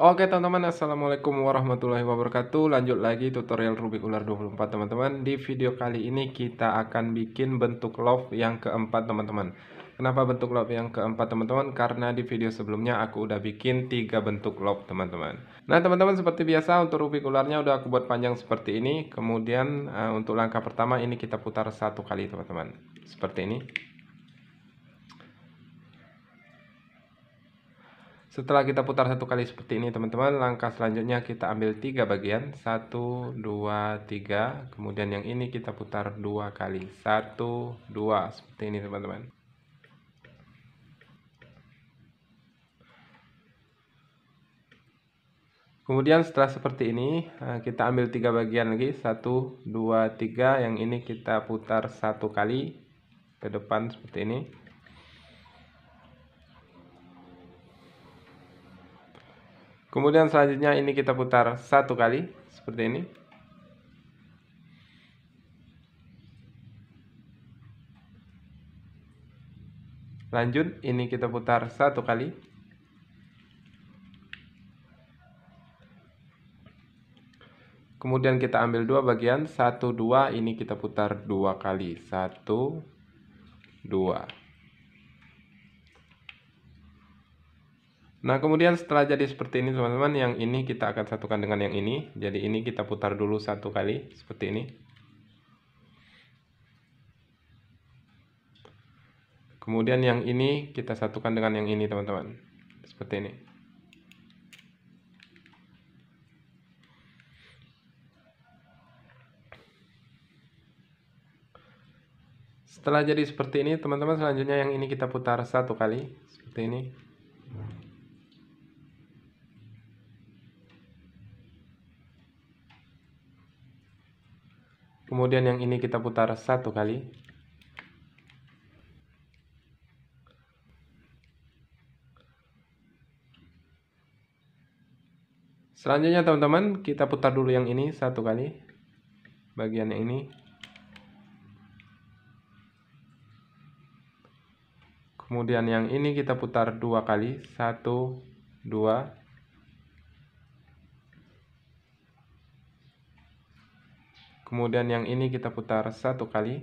Oke teman-teman Assalamualaikum warahmatullahi wabarakatuh Lanjut lagi tutorial Rubik Ular 24 teman-teman Di video kali ini kita akan bikin bentuk love yang keempat teman-teman Kenapa bentuk love yang keempat teman-teman? Karena di video sebelumnya aku udah bikin tiga bentuk love teman-teman Nah teman-teman seperti biasa untuk Rubik Ularnya udah aku buat panjang seperti ini Kemudian eh, untuk langkah pertama ini kita putar satu kali teman-teman Seperti ini Setelah kita putar satu kali seperti ini teman-teman, langkah selanjutnya kita ambil tiga bagian, satu, dua, tiga. Kemudian yang ini kita putar dua kali, satu, dua, seperti ini teman-teman. Kemudian setelah seperti ini, eh, kita ambil tiga bagian lagi, satu, dua, tiga. Yang ini kita putar satu kali ke depan seperti ini. Kemudian selanjutnya ini kita putar satu kali seperti ini. Lanjut, ini kita putar satu kali. Kemudian kita ambil dua bagian, satu dua, ini kita putar dua kali, satu dua. Nah, kemudian setelah jadi seperti ini teman-teman, yang ini kita akan satukan dengan yang ini. Jadi ini kita putar dulu satu kali seperti ini. Kemudian yang ini kita satukan dengan yang ini teman-teman. Seperti ini. Setelah jadi seperti ini, teman-teman selanjutnya yang ini kita putar satu kali seperti ini. Kemudian yang ini kita putar satu kali. Selanjutnya teman-teman kita putar dulu yang ini satu kali. Bagian yang ini. Kemudian yang ini kita putar dua kali. Satu, dua, Kemudian yang ini kita putar satu kali.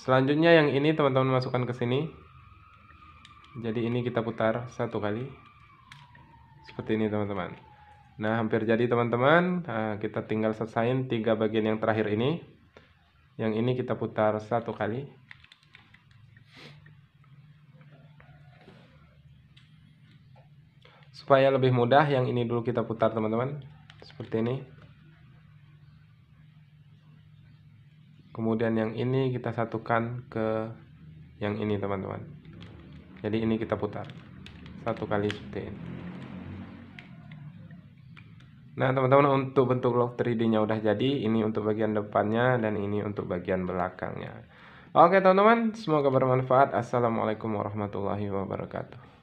Selanjutnya yang ini teman-teman masukkan ke sini. Jadi ini kita putar satu kali. Seperti ini teman-teman. Nah hampir jadi teman-teman. Nah, kita tinggal selesaiin tiga bagian yang terakhir ini. Yang ini kita putar satu kali. supaya lebih mudah yang ini dulu kita putar teman-teman seperti ini kemudian yang ini kita satukan ke yang ini teman-teman jadi ini kita putar satu kali seperti ini Nah teman-teman untuk bentuk log 3D nya udah jadi Ini untuk bagian depannya dan ini untuk bagian belakangnya Oke teman-teman semoga bermanfaat Assalamualaikum warahmatullahi wabarakatuh